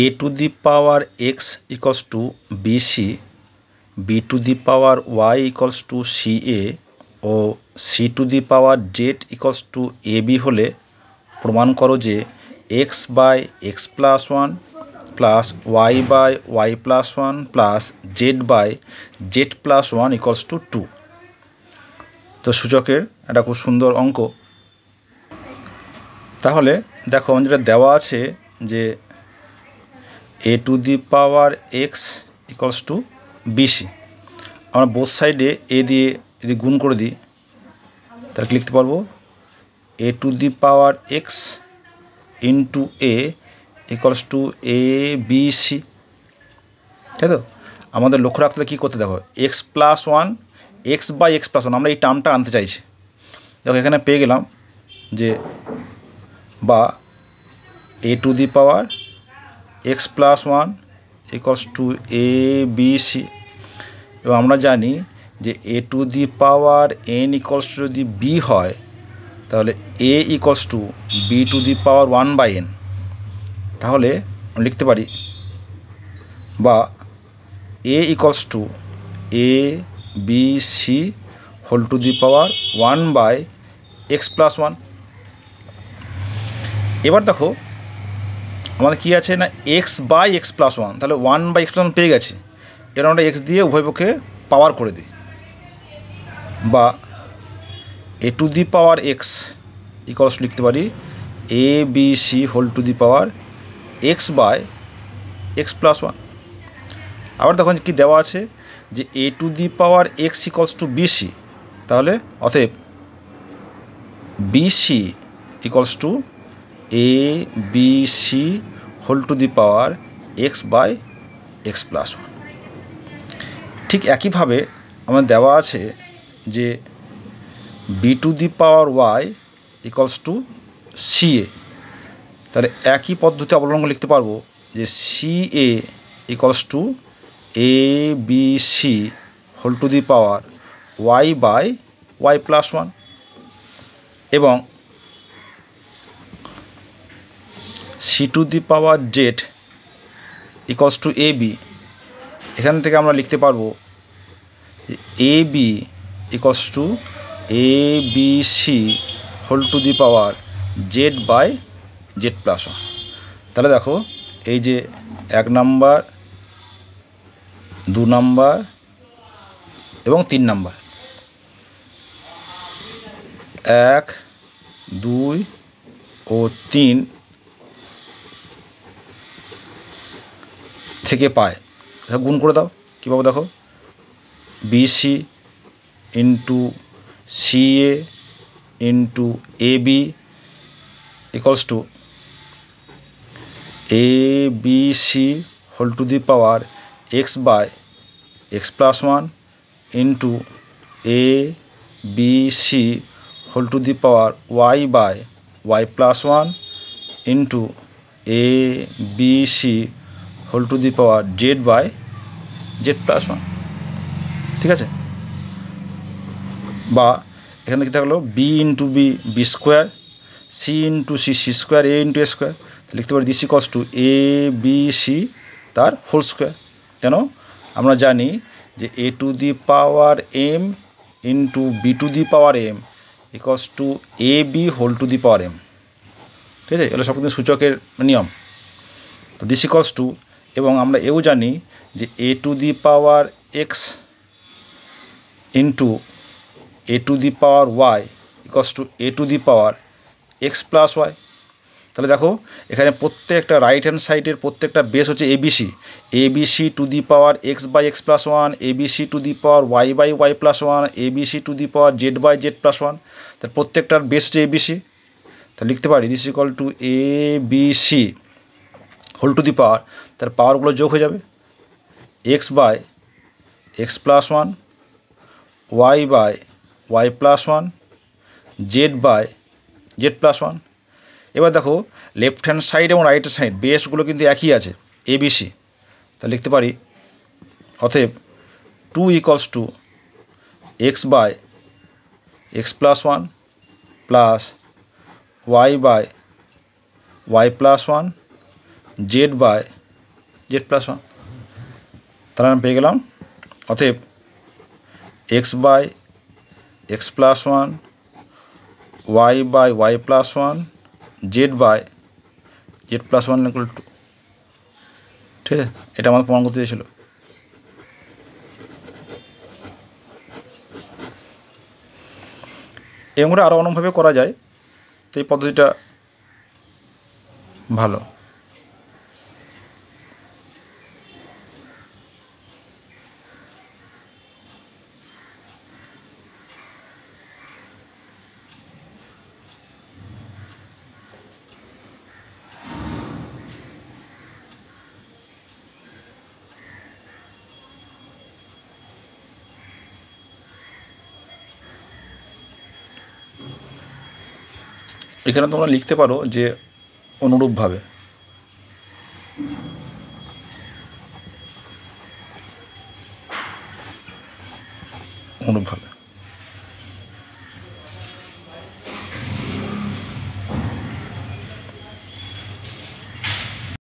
A to the power X equals to BC B to the power Y equals to C A ও C to the power Z equals to A B হলে প্রমাণ করো যে X by X plus one plus Y by Y plus one plus Z by Z plus one equals to two তো সূচকের এটা খুব সুন্দর অঙ্ক তাহলে দেখো যেটা দেওয়া আছে যে A to the power X equals to BC আমরা বোথ সাইডে এ দিয়ে যদি গুণ করে দিই তাহলে লিখতে পারবো A to the power X into A equals to A B C তাই তো আমাদের লক্ষ্য রাখতে কী করতে দেখো X plus one X by X plus one আমরা এই টার্মটা আনতে চাইছি দেখো এখানে পেয়ে গেলাম যে বা A to the power X plus one equals to A B C এবং আমরা জানি যে A to the power N equals to যদি বি হয় তাহলে A equals to B to the power one by N তাহলে লিখতে পারি বা A equals to A B C whole to the power one by X plus one এবার দেখো আমাদের কী আছে না X by X plus one তাহলে one by X plus one পেয়ে গেছি এটা আমরা এক্স দিয়ে উভয় পক্ষে পাওয়ার করে দিই বা A to the power X equals লিখতে পারি A B C whole to the power X by X plus one আবার তখন কি দেওয়া আছে যে A to the power X equals to B C তাহলে অতএব C equals to A B C whole to the power X by X plus one ঠিক একইভাবে আমার দেওয়া আছে যে B to the power Y equals to C এ তাহলে একই পদ্ধতি অবলম্বন লিখতে পারবো যে C A equals to A B C whole to the power Y by Y plus one এবং C to the power Z equals to A B এখান থেকে আমরা লিখতে পারবো A B equals to A B C whole to the power Z by Z plus তাহলে দেখো এই যে এক নাম্বার দু নাম্বার এবং তিন নাম্বার এক দুই ও তিন থেকে পায় গুণ করে দাও কী দেখো BC into CA into A B equals to A B C whole to the power X by X plus one into A B C whole to the power Y by Y plus one into A B C whole to the power Z by Z plus one ঠিক আছে বা এখানে কী থাকলো B into B B square C into C C square A into A square লিখতে পারি ডিসি equals to A B C তার হোল স্কোয়ার কেন আমরা জানি যে A to the power M into B to the power M equals to A B whole to the power M ঠিক আছে এগুলো সব কিন্তু সূচকের নিয়ম তো দিস ইকস টু এবং আমরা এও জানি যে A to the power X into A to the power Y equals to A to the power X plus Y তাহলে দেখো এখানে প্রত্যেকটা রাইট হ্যান্ড সাইডের প্রত্যেকটা বেস হচ্ছে ABC ABC to the power X by X plus one ABC to the power Y by Y plus one ABC to the power Z by Z plus one তাহলে প্রত্যেকটার base হচ্ছে ABC তাহলে লিখতে পারি this equal to ABC whole to the power তার পাওয়ারগুলো যোগ হয়ে যাবে X by X plus one Y by Y plus one Z by Z plus one এবার দেখো লেফট হ্যান্ড সাইড এবং রাইট সাইড বেসগুলো কিন্তু একই আছে এবিসি তা লিখতে পারি অতএব two equals to X by X plus one plus Y by Y plus one Z by Z plus one তাহলে আমি পেয়ে গেলাম অতএব X by X plus one Y by Y plus one Z by Z plus one equal to ঠিক আছে এটা আমাকে প্রমাণ করতে চেয়েছিল করে আরও অনেকভাবে করা যায় তো এই পদ্ধতিটা ভালো এখানে তোমরা লিখতে পারো যে অনুরূপভাবে অনুরূপভাবে